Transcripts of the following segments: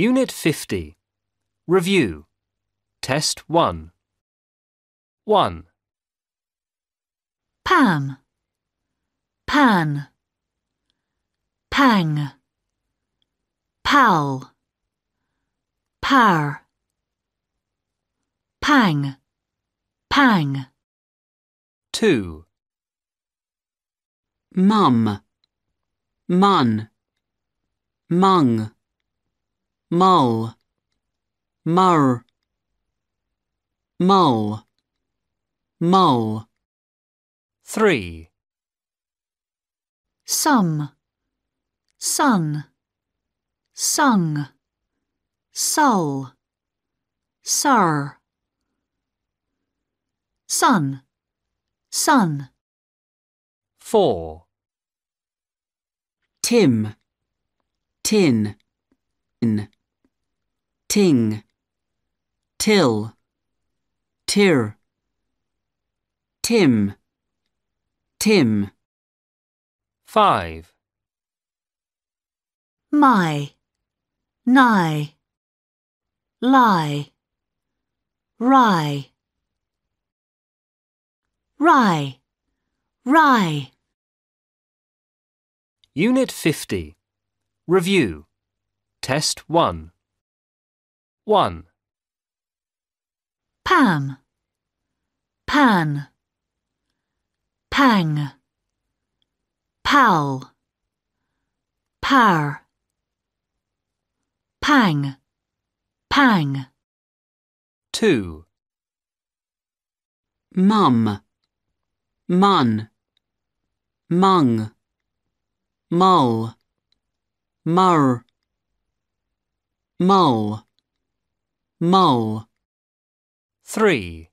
Unit 50. Review. Test 1. 1. Pam. Pan. Pang. Pal. Par. Pang. Pang. 2. Mum. Mun. Mung mull, mur, mull, mull. 3. Some, sun, sung, sull, sir. Sun, sun. 4. Tim, tin, in ting, till, tir, tim, tim. 5. My, nigh, lie, rye, rye, rye. Unit 50. Review. Test 1. 1. Pam. pan, pang, pal, par, pang, pang. 2. Mum, mun, mung, mull, mur, mull mull. 3.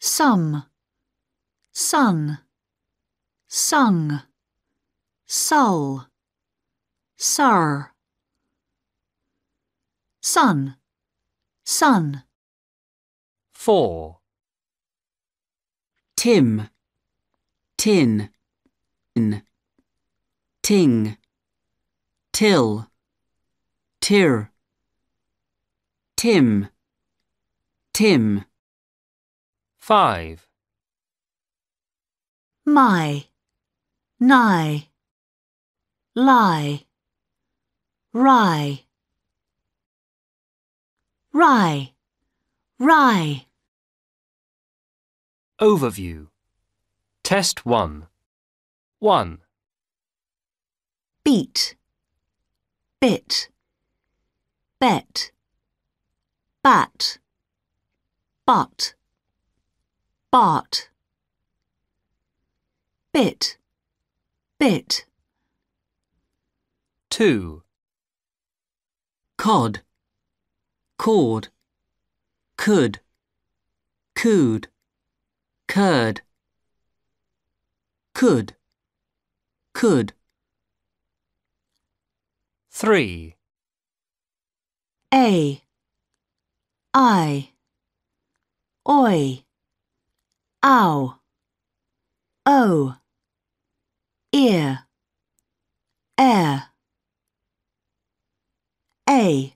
Some, sun, sung, sull, sar. Sun, sun. 4. Tim, tin, In. ting, till, tir. Tim, Tim. 5. My, nigh, lie, rye, rye, rye. Overview. Test 1. 1. Beat, bit, bet bat, but, bart, bit, bit. 2. Cod, cord, could, cooed, curd, could, could. 3. A. I, oi, ow, o, ear, air, a,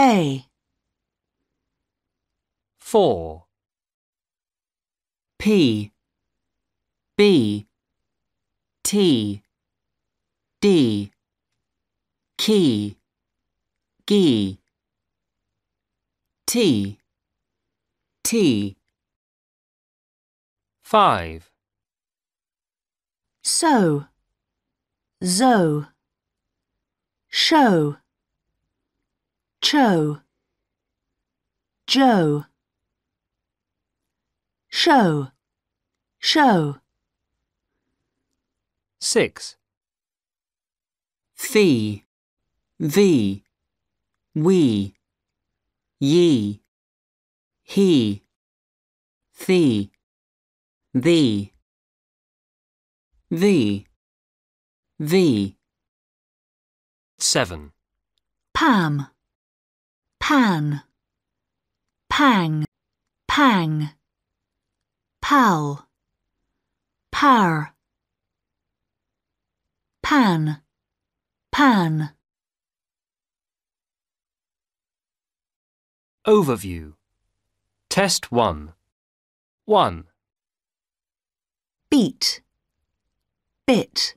a. Four. P, B, T, D, key, gee. T T 5 So Zo Show Cho Joe Show Show 6 Fee V We ye, he, thee, thee, thee, thee. 7. Pam, pan, pang, pang, pal, par, pan, pan. Overview Test 1 1. Beat Bit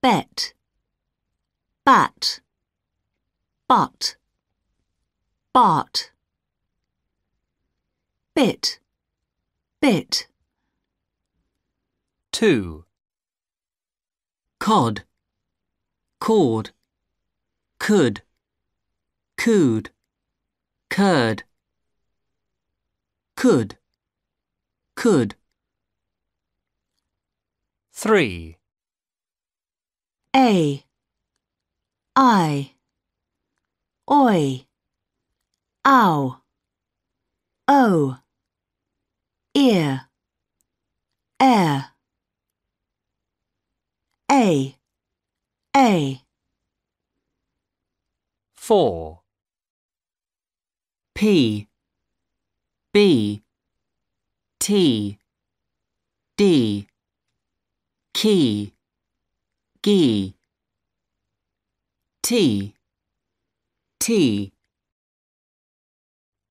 Bet Bat But Bart Bit Bit 2. Cod Cord Could Cooed curd could could 3 a i oi ow o ear air a a 4 P B T D key gee T T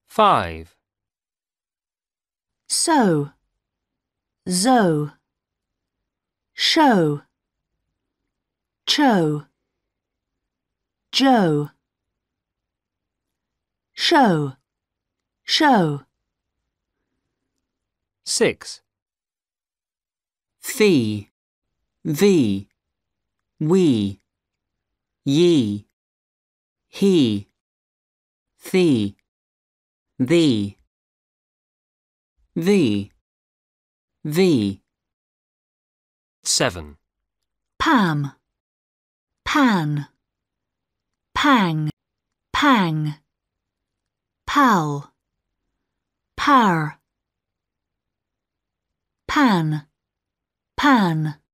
five so zo show cho joe Show, show. 6. Fee, thee, we, ye, he, thee, thee, thee, thee. 7. Pam, pan, pang, pang pal, par, pan, pan.